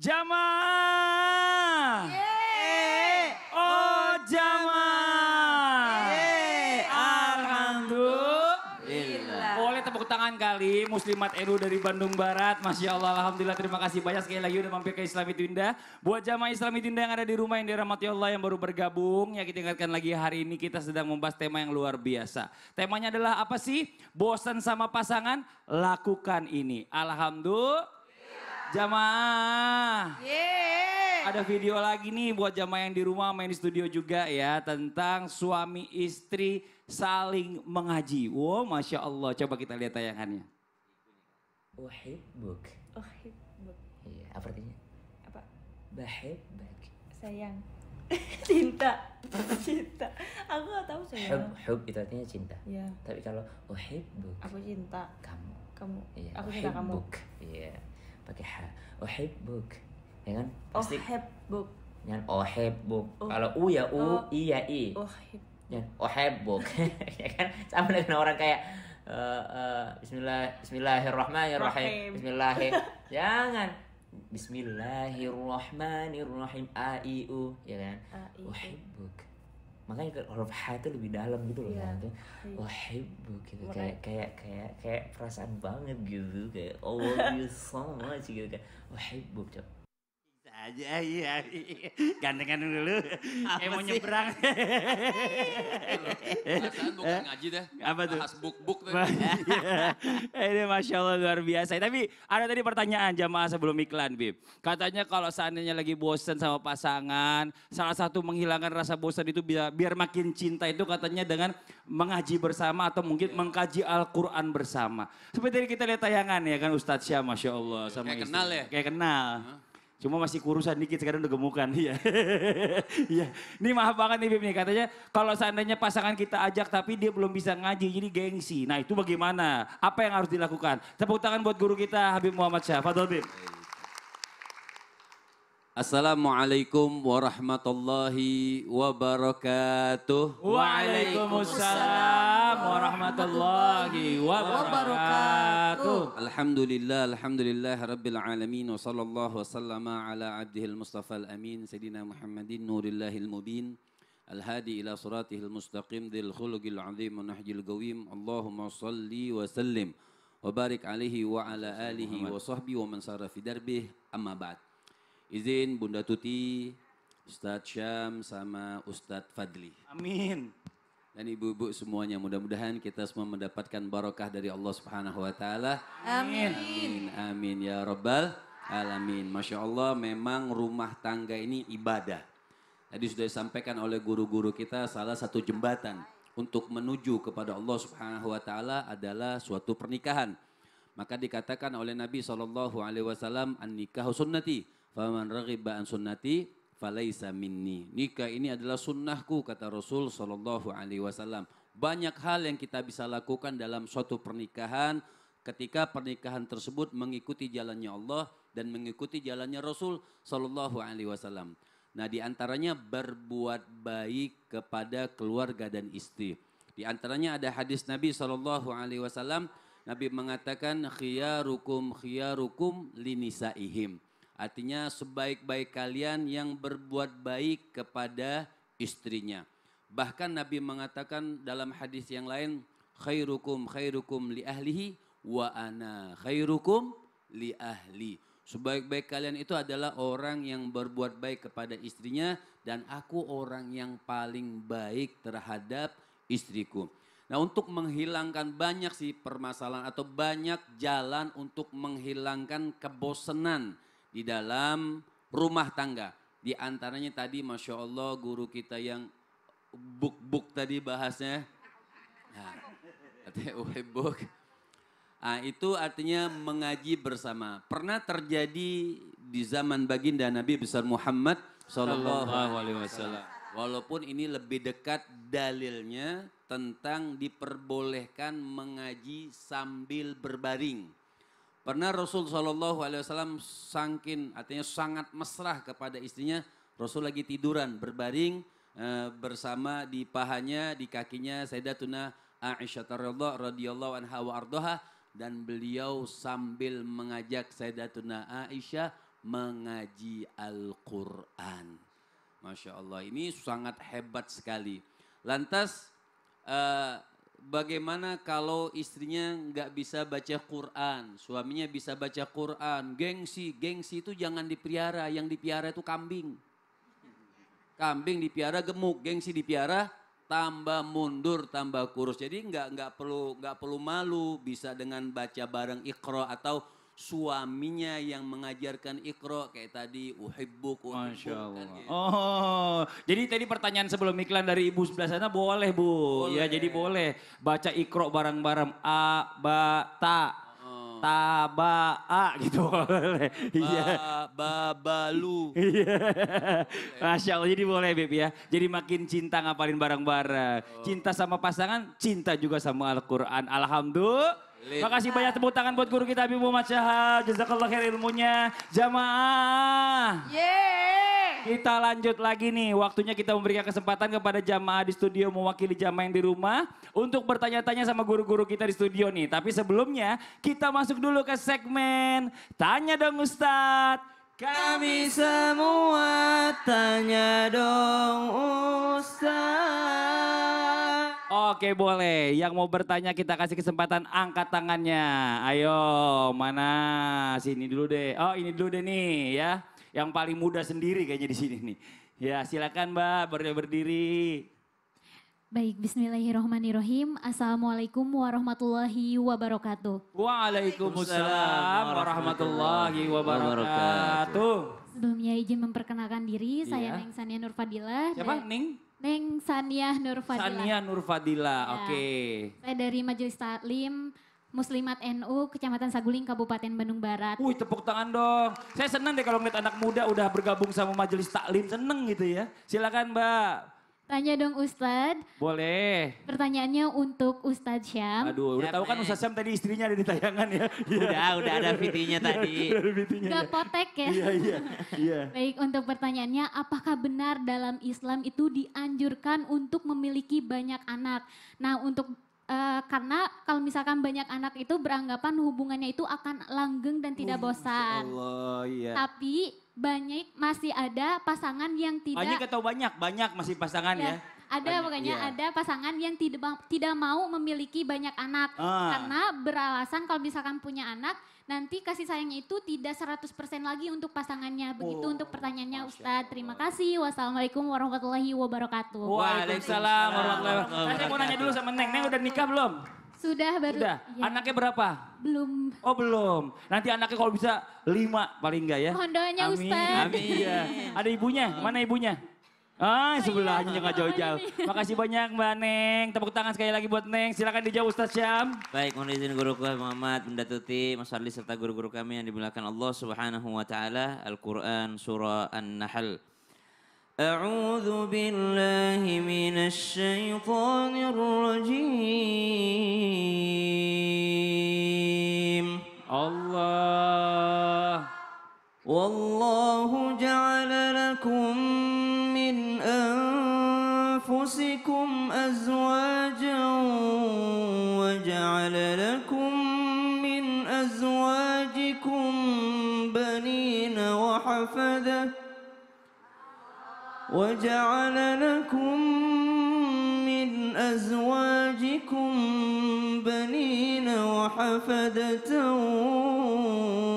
Jamaah. Yeah. Oh, oh jamaah. Yeah. Alhamdulillah. Boleh tepuk tangan kali Muslimat Edu dari Bandung Barat. Masya Allah, Alhamdulillah terima kasih banyak sekali lagi udah mampir ke Islami Tunda. Buat jamaah Islami Tunda yang ada di rumah yang dirahmati Allah yang baru bergabung. Ya kita ingatkan lagi hari ini kita sedang membahas tema yang luar biasa. Temanya adalah apa sih? Bosan sama pasangan, lakukan ini. Alhamdulillah. Jamaah. Yeah. Ada video lagi nih buat jamaah yang di rumah main di studio juga ya tentang suami istri saling mengaji. Wow, masya Allah. Coba kita lihat tayangannya. Uhibbuk. Uhibbuk. Iya, apa artinya? Apa? Bahibbak. Sayang. cinta. cinta. Aku gak tau sayang. Hub, hub itu artinya cinta. Iya. Tapi kalau uhibbuk. Aku cinta. Kamu. Kamu. Iya. Aku cinta kamu. Iya pakai h book ya kan pasti book ya kan? oh. kalau u ya u oh. i ya i ohibbuk ya book ya kan sama dengan orang kayak uh, uh, Bismillah Bismillahirrahmanirrahim Bismillah jangan Bismillahirrahmanirrahim a i u ya kan ohibbuk makanya huruf H itu lebih dalam gitu loh yeah. maksudnya iya. oh hebu gitu kayak kayak kayak kayak perasaan banget gitu kayak oh you so much gitu kayak oh hebu aja iya, iya. Gandengan dulu. Kayak eh, mau nyebrang. bukan eh? ngaji dah. Apa tuh? Bahas buk-buk iya. Ini Masya Allah luar biasa. Tapi ada tadi pertanyaan jamaah sebelum iklan Bib. Katanya kalau seandainya lagi bosen sama pasangan. Salah satu menghilangkan rasa bosan itu biar, biar makin cinta itu katanya dengan mengaji bersama. Atau mungkin iya. mengkaji Al-Quran bersama. Seperti kita lihat tayangan ya kan Ustadz Syah Masya Allah. Sama Kayak istri. kenal ya? Kayak kenal. Huh? Cuma masih kurusan dikit sekarang udah gemukan. Iya. Iya. Ini maaf banget nih bim nih katanya kalau seandainya pasangan kita ajak tapi dia belum bisa ngaji jadi gengsi. Nah, itu bagaimana? Apa yang harus dilakukan? Tepuk tangan buat guru kita Habib Muhammad Syah. Fadol bim Assalamualaikum warahmatullahi wabarakatuh. Waalaikumsalam warahmatullahi wabarakatuh. Alhamdulillah, alhamdulillah rabbil alamin wa sallallahu wa sallama ala abdihil mustafa al-amin sayyidina Muhammadin nurillahil mubin. الهادي إلى صراطه المستقيم ذي الخلق العظيم ونهج القويم wa صل وسلم وبارك عليه وعلى آله وصحبه wa سار في دربه أما بعد Izin Bunda Tuti, Ustadz Syam sama Ustadz Fadli. Amin. Dan ibu-ibu semuanya mudah-mudahan kita semua mendapatkan barokah dari Allah Subhanahu wa taala. Amin. Amin. Amin ya rabbal alamin. Masya Allah memang rumah tangga ini ibadah. Tadi sudah disampaikan oleh guru-guru kita salah satu jembatan untuk menuju kepada Allah Subhanahu wa taala adalah suatu pernikahan. Maka dikatakan oleh Nabi Shallallahu alaihi wasallam an nikahu sunnati Faman raghiba an sunnati falaisa minni. Nikah ini adalah sunnahku kata Rasul sallallahu alaihi wasallam. Banyak hal yang kita bisa lakukan dalam suatu pernikahan ketika pernikahan tersebut mengikuti jalannya Allah dan mengikuti jalannya Rasul sallallahu alaihi wasallam. Nah, di antaranya berbuat baik kepada keluarga dan istri. Di antaranya ada hadis Nabi sallallahu alaihi wasallam Nabi mengatakan khiyarukum khiyarukum linisaihim Artinya sebaik-baik kalian yang berbuat baik kepada istrinya. Bahkan Nabi mengatakan dalam hadis yang lain, khairukum khairukum li ahlihi wa ana khairukum li ahli. Sebaik-baik kalian itu adalah orang yang berbuat baik kepada istrinya dan aku orang yang paling baik terhadap istriku. Nah untuk menghilangkan banyak sih permasalahan atau banyak jalan untuk menghilangkan kebosanan di dalam rumah tangga. Di antaranya tadi Masya Allah guru kita yang buk-buk tadi bahasnya. Nah, katanya Nah, itu artinya mengaji bersama. Pernah terjadi di zaman baginda Nabi besar Muhammad saw Alaihi Wasallam. Walaupun ini lebih dekat dalilnya tentang diperbolehkan mengaji sambil berbaring. Pernah Rasul Shallallahu Alaihi Wasallam sangkin, artinya sangat mesra kepada istrinya. Rasul lagi tiduran, berbaring e, bersama di pahanya, di kakinya Sayyidatuna Aisyah radhiyallahu anha wa ardoha dan beliau sambil mengajak Sayyidatuna Aisyah mengaji Al-Quran. Masya Allah ini sangat hebat sekali. Lantas e, bagaimana kalau istrinya nggak bisa baca Quran, suaminya bisa baca Quran, gengsi, gengsi itu jangan dipiara, yang dipiara itu kambing. Kambing dipiara gemuk, gengsi dipiara tambah mundur, tambah kurus. Jadi nggak nggak perlu nggak perlu malu, bisa dengan baca bareng ikro atau suaminya yang mengajarkan ikro kayak tadi uhibbuk Kan, gitu. Oh, jadi tadi pertanyaan sebelum iklan dari ibu sebelah sana boleh bu, boleh. ya jadi boleh baca ikro bareng-bareng a oh. ba ta a gitu boleh. Iya. Babalu. Iya. Masya Allah jadi boleh Beb ya. Jadi makin cinta ngapalin bareng-bareng. Oh. Cinta sama pasangan, cinta juga sama Al-Quran. Alhamdulillah. Terima kasih banyak tepuk tangan buat guru kita Habib Muhammad Jazakallah khair ilmunya. Jamaah. Yeay. Kita lanjut lagi nih. Waktunya kita memberikan kesempatan kepada jamaah di studio mewakili jamaah yang di rumah untuk bertanya-tanya sama guru-guru kita di studio nih. Tapi sebelumnya kita masuk dulu ke segmen Tanya dong Ustadz. Kami semua tanya dong Ustadz. Oke boleh, yang mau bertanya kita kasih kesempatan angkat tangannya. Ayo, mana? Sini dulu deh. Oh ini dulu deh nih ya. Yang paling muda sendiri kayaknya di sini nih. Ya silakan mbak berdiri. berdiri. Baik, bismillahirrohmanirrohim. Assalamualaikum warahmatullahi wabarakatuh. Waalaikumsalam warahmatullahi wabarakatuh. Sebelumnya izin memperkenalkan diri, saya yeah. Neng Sania Nurfadila. Siapa? Neng? Neng Sania Nurfadila. Sania Nurfadila, ya. oke. Okay. Saya dari Majelis Taklim Muslimat NU Kecamatan Saguling Kabupaten Bandung Barat. Wih tepuk tangan dong. Saya senang deh kalau ngeliat anak muda udah bergabung sama majelis taklim, seneng gitu ya. Silakan Mbak. Tanya dong Ustadz. Boleh. Pertanyaannya untuk Ustadz Syam. Aduh, udah ya, tahu kan ya? Ustad Ustadz Syam tadi istrinya ada di tayangan ya. Udah, udah ada fitinya iya, tadi. Gak potek ya. Iya, iya. iya. Baik, untuk pertanyaannya apakah benar dalam Islam itu dianjurkan untuk memiliki banyak anak? Nah, untuk uh, karena kalau misalkan banyak anak itu beranggapan hubungannya itu akan langgeng dan tidak uh, bosan. Allah, iya. Tapi banyak masih ada pasangan yang tidak Banyak atau banyak? Banyak masih pasangan ya. ya. Ada banyak, makanya iya. ada pasangan yang tidak tidak mau memiliki banyak anak ah. karena beralasan kalau misalkan punya anak nanti kasih sayangnya itu tidak 100% lagi untuk pasangannya. Begitu oh, untuk pertanyaannya Ustadz. Terima kasih. Wassalamualaikum warahmatullahi wabarakatuh. Waalaikumsalam warahmatullahi wabarakatuh. Saya mau nanya dulu sama Neng. Neng udah nikah belum? Sudah baru. Sudah. Ya. Anaknya berapa? Belum. Oh belum. Nanti anaknya kalau bisa lima paling enggak ya. Kondonya Ustadz. Amin. Amin. Ya. Ada ibunya? Mana ibunya? Ah, oh, iya. sebelahnya nggak jauh-jauh. Iya, iya. Makasih banyak Mbak Neng. Tepuk tangan sekali lagi buat Neng. Silakan dijawab Ustaz Syam. Baik, mohon izin guruku Muhammad, Bunda Tuti, Mas Arli serta guru-guru kami yang dimuliakan Allah Subhanahu wa taala. Al-Qur'an surah An-Nahl. A'udzu billahi minasy syaithanir rajim. Allah. Wallahu ja'ala أزواجا وجعل لكم من أزواجكم بنين وحفدة وجعل لكم من أزواجكم بنين وحفدة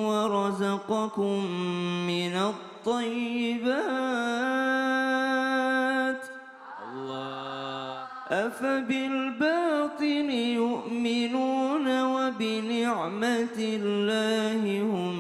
ورزقكم من الطيبات نعمة الله هم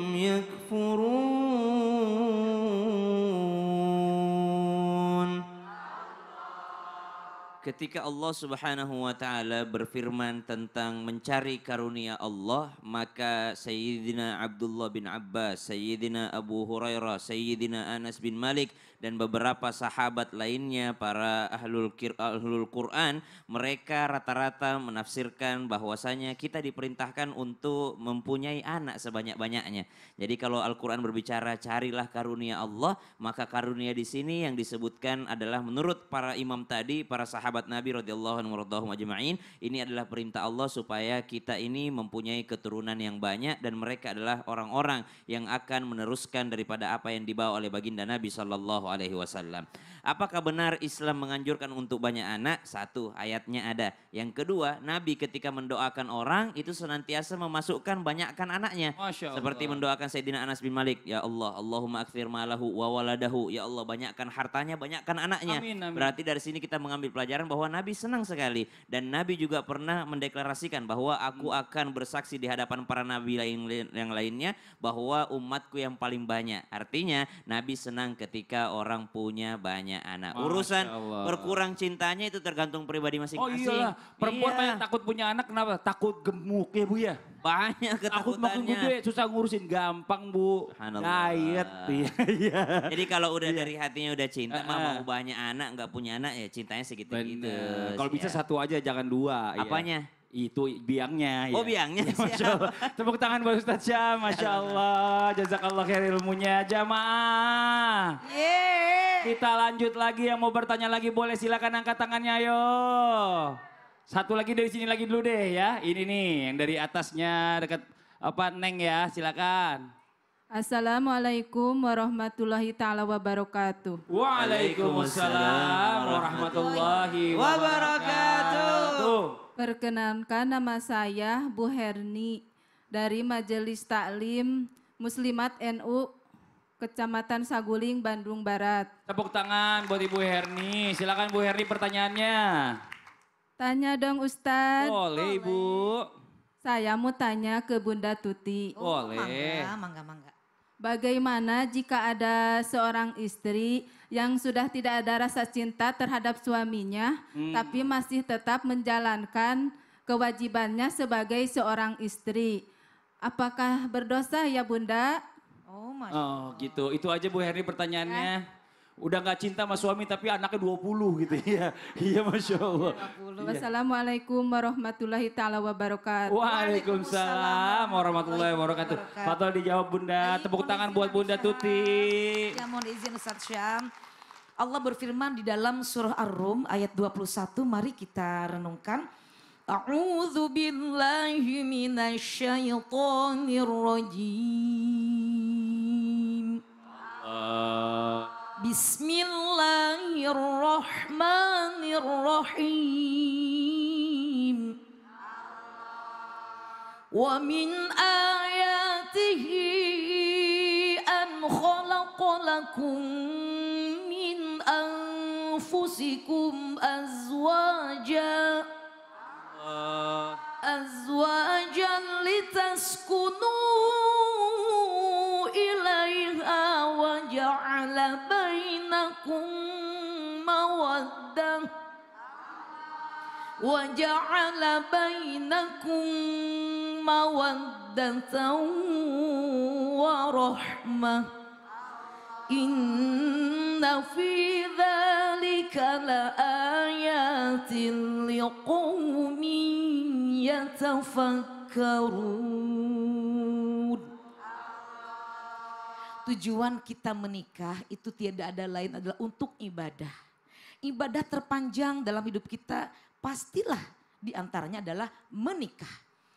ketika Allah Subhanahu wa taala berfirman tentang mencari karunia Allah, maka Sayyidina Abdullah bin Abbas, Sayyidina Abu Hurairah, Sayyidina Anas bin Malik dan beberapa sahabat lainnya para ahlul, ahlul Quran, mereka rata-rata menafsirkan bahwasanya kita diperintahkan untuk mempunyai anak sebanyak-banyaknya. Jadi kalau Al-Qur'an berbicara carilah karunia Allah, maka karunia di sini yang disebutkan adalah menurut para imam tadi, para sahabat sahabat Nabi radhiyallahu anhu ajma'in. Ini adalah perintah Allah supaya kita ini mempunyai keturunan yang banyak dan mereka adalah orang-orang yang akan meneruskan daripada apa yang dibawa oleh baginda Nabi sallallahu alaihi wasallam. Apakah benar Islam menganjurkan untuk banyak anak? Satu, ayatnya ada. Yang kedua, Nabi ketika mendoakan orang itu senantiasa memasukkan banyakkan anaknya. Seperti mendoakan Sayyidina Anas bin Malik, ya Allah, Allahumma akfir maalahu wa waladahu. Ya Allah, banyakkan hartanya, banyakkan anaknya. Amin, amin. Berarti dari sini kita mengambil pelajaran bahwa Nabi senang sekali dan Nabi juga pernah mendeklarasikan bahwa aku hmm. akan bersaksi di hadapan para nabi lain yang lainnya bahwa umatku yang paling banyak. Artinya Nabi senang ketika orang punya banyak punya anak. Urusan Allah. berkurang cintanya itu tergantung pribadi oh masing-masing. Oh iyalah, perempuan iya. takut punya anak kenapa? Takut gemuk ya Bu ya? Banyak ketakutannya. Takut makin gede, susah ngurusin, gampang Bu. Diet. Iya, iya. Jadi kalau udah iya. dari hatinya udah cinta, uh, mama mau banyak anak, nggak punya anak ya cintanya segitu-gitu. Kalau ya. bisa satu aja jangan dua. Iya. Apanya? Ya itu biangnya. Oh ya. biangnya. Ya, Masya Allah. Tepuk tangan buat Ustaz Syam. Masya Allah. Jazakallah khair ilmunya. Jamaah. Yeay. Kita lanjut lagi yang mau bertanya lagi boleh silakan angkat tangannya yo. Satu lagi dari sini lagi dulu deh ya. Ini nih yang dari atasnya dekat apa Neng ya silakan. Assalamualaikum warahmatullahi taala wabarakatuh. Waalaikumsalam warahmatullahi wabarakatuh. Perkenankan nama saya Bu Herni dari Majelis Taklim Muslimat NU Kecamatan Saguling, Bandung Barat. Tepuk tangan buat Ibu Herni. Silakan Bu Herni pertanyaannya. Tanya dong Ustadz. Boleh Ibu. Saya mau tanya ke Bunda Tuti. Oh, Boleh. Mangga, mangga, mangga. Bagaimana jika ada seorang istri yang sudah tidak ada rasa cinta terhadap suaminya, hmm. tapi masih tetap menjalankan kewajibannya sebagai seorang istri? Apakah berdosa ya Bunda? Oh, Oh, gitu. Itu aja Bu Herni pertanyaannya. Eh. Udah gak cinta sama suami tapi anaknya 20 gitu ya. Iya Masya Allah. 20. Iya. Wassalamualaikum warahmatullahi ta'ala wabarakatuh. Waalaikumsalam warahmatullahi wabarakatuh. Fatwa dijawab Bunda. Tepuk tangan buat Bunda Tuti. Ya mohon izin Ustaz Syam. Allah berfirman di dalam surah Ar-Rum ayat 21. Mari kita renungkan. A'udzu billahi minasyaitonir rajim. بسم الله الرحمن الرحيم ومن آياته أن خلق لكم من أنفسكم أزواجا أزواجا لتسكنوا إليها وجعل لكم مودة وجعل بينكم مودة ورحمة إن في ذلك لآيات لقوم يتفكرون tujuan kita menikah itu tidak ada lain adalah untuk ibadah. Ibadah terpanjang dalam hidup kita pastilah diantaranya adalah menikah.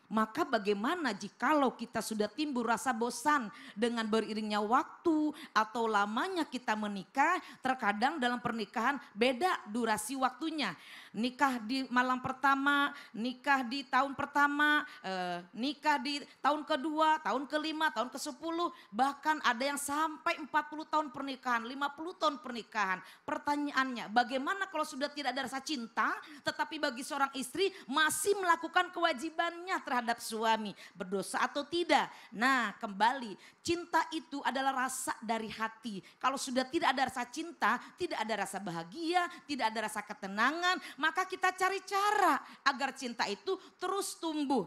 Maka bagaimana jikalau kita sudah timbul rasa bosan dengan beriringnya waktu atau lamanya kita menikah, terkadang dalam pernikahan beda durasi waktunya nikah di malam pertama, nikah di tahun pertama, eh, nikah di tahun kedua, tahun kelima, tahun ke sepuluh, bahkan ada yang sampai 40 tahun pernikahan, 50 tahun pernikahan. Pertanyaannya, bagaimana kalau sudah tidak ada rasa cinta, tetapi bagi seorang istri masih melakukan kewajibannya terhadap suami, berdosa atau tidak? Nah, kembali, cinta itu adalah rasa dari hati. Kalau sudah tidak ada rasa cinta, tidak ada rasa bahagia, tidak ada rasa ketenangan, maka kita cari cara agar cinta itu terus tumbuh.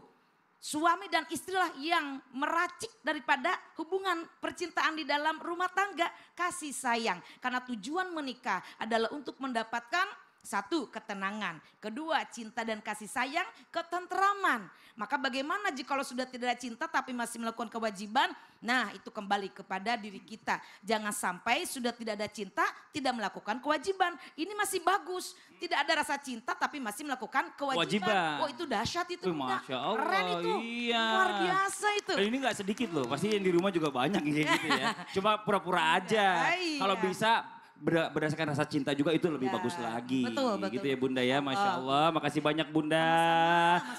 Suami dan istrilah yang meracik daripada hubungan percintaan di dalam rumah tangga kasih sayang. Karena tujuan menikah adalah untuk mendapatkan satu, ketenangan. Kedua, cinta dan kasih sayang, ketentraman. Maka bagaimana jika kalau sudah tidak ada cinta tapi masih melakukan kewajiban? Nah, itu kembali kepada diri kita. Jangan sampai sudah tidak ada cinta, tidak melakukan kewajiban. Ini masih bagus. Tidak ada rasa cinta tapi masih melakukan kewajiban. Wajiban. Oh, itu dahsyat itu. Uy, Masya Allah. Keren itu. Iya. Luar biasa itu. ini gak sedikit loh. Pasti yang di rumah juga banyak gitu ya. Cuma pura-pura aja. Iya, iya. Kalau bisa berdasarkan rasa cinta juga itu lebih ya. bagus lagi. Betul, betul. Gitu ya Bunda ya, Masya oh. Allah. Makasih banyak Bunda.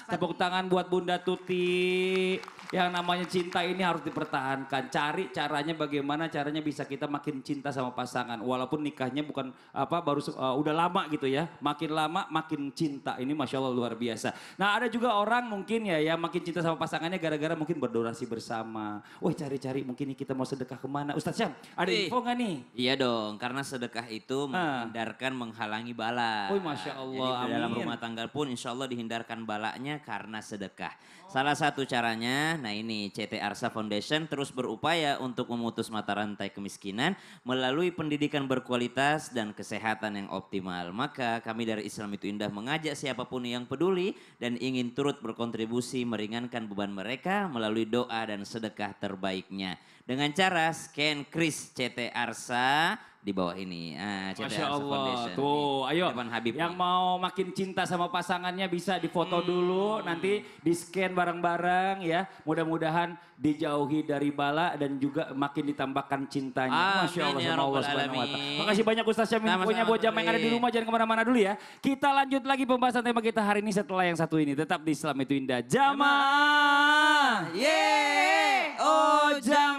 Tepuk tangan buat Bunda Tuti. Yang namanya cinta ini harus dipertahankan. Cari caranya bagaimana caranya bisa kita makin cinta sama pasangan. Walaupun nikahnya bukan apa baru uh, udah lama gitu ya. Makin lama makin cinta. Ini Masya Allah luar biasa. Nah ada juga orang mungkin ya yang makin cinta sama pasangannya gara-gara mungkin berdurasi bersama. Wah cari-cari mungkin kita mau sedekah kemana. Ustadz Syam ada info nggak nih? Iya dong karena sedekah itu ah. menghindarkan menghalangi bala. Oh, Masya Allah. Jadi dalam rumah tangga pun insya Allah dihindarkan balanya karena sedekah. Oh. Salah satu caranya, nah ini CT Arsa Foundation terus berupaya untuk memutus mata rantai kemiskinan melalui pendidikan berkualitas dan kesehatan yang optimal. Maka kami dari Islam itu Indah mengajak siapapun yang peduli dan ingin turut berkontribusi meringankan beban mereka melalui doa dan sedekah terbaiknya dengan cara scan Chris CT Arsa di bawah ini. Ah, CT Masya Arsa Allah. Foundation. Tuh, ayo. Depan Habib yang nih. mau makin cinta sama pasangannya bisa difoto hmm. dulu, nanti di scan bareng-bareng ya. Mudah-mudahan dijauhi dari bala dan juga makin ditambahkan cintanya. Amin, Masya Allah ya sama Allah Subhanahu Wa Makasih banyak Ustaz Syamin punya buat jam yang ada di rumah jangan kemana-mana dulu ya. Kita lanjut lagi pembahasan tema kita hari ini setelah yang satu ini. Tetap di Islam itu indah. Jamaah. Yeay. Oh jamaah.